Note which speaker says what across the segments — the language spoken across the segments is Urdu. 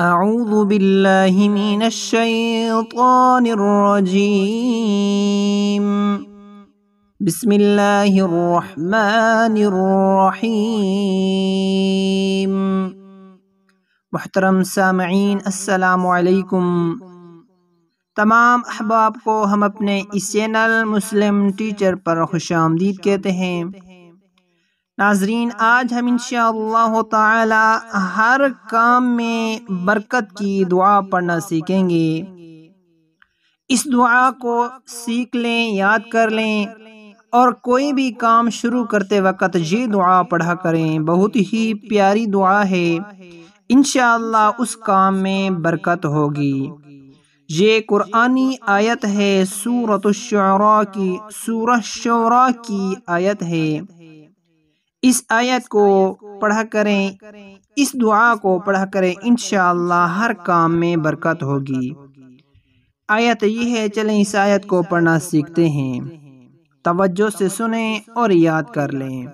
Speaker 1: من بسم اللہ الرحیم محترم سامعین السلام علیکم تمام احباب کو ہم اپنے اس چینل مسلم ٹیچر پر خوش آمدید کہتے ہیں ناظرین آج ہم انشاءاللہ اللہ تعالی ہر کام میں برکت کی دعا پڑھنا سیکھیں گے اس دعا کو سیکھ لیں یاد کر لیں اور کوئی بھی کام شروع کرتے وقت یہ دعا پڑھا کریں بہت ہی پیاری دعا ہے انشاءاللہ اس کام میں برکت ہوگی یہ قرآنی آیت ہے سورت شعراء کی سور شعراء کی آیت ہے اس آیت کو پڑھا کریں اس دعا کو پڑھا کریں انشاءاللہ ہر کام میں برکت ہوگی آیت یہ ہے چلیں اس آیت کو پڑھنا سیکھتے ہیں توجہ سے سنیں اور یاد کر لیں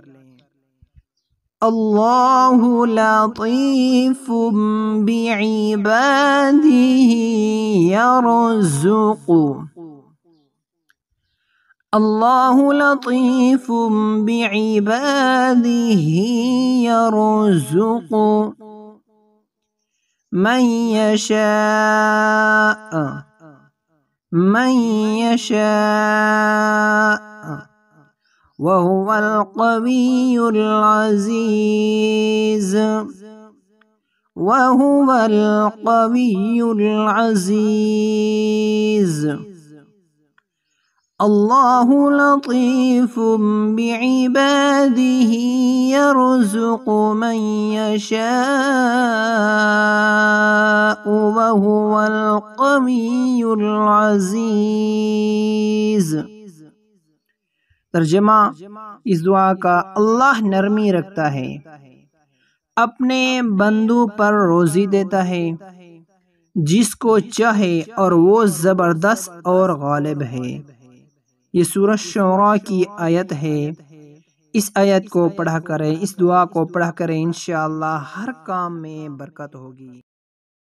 Speaker 1: اللہ لطیف الله لطيف بعباده يرزق من يشاء من يشاء وهو القوي العزيز وهو القوي العزيز اللہ لطیف بعباده یرزق من یشاء وهو العزیز ترجمہ اس دعا کا اللہ نرمی رکھتا ہے اپنے بندو پر روزی دیتا ہے جس کو چاہے اور وہ زبردست اور غالب ہے یہ سورہ شعراء کی آیت ہے اس آیت کو پڑھا کریں اس دعا کو پڑھا کریں انشاءاللہ ہر کام میں برکت ہوگی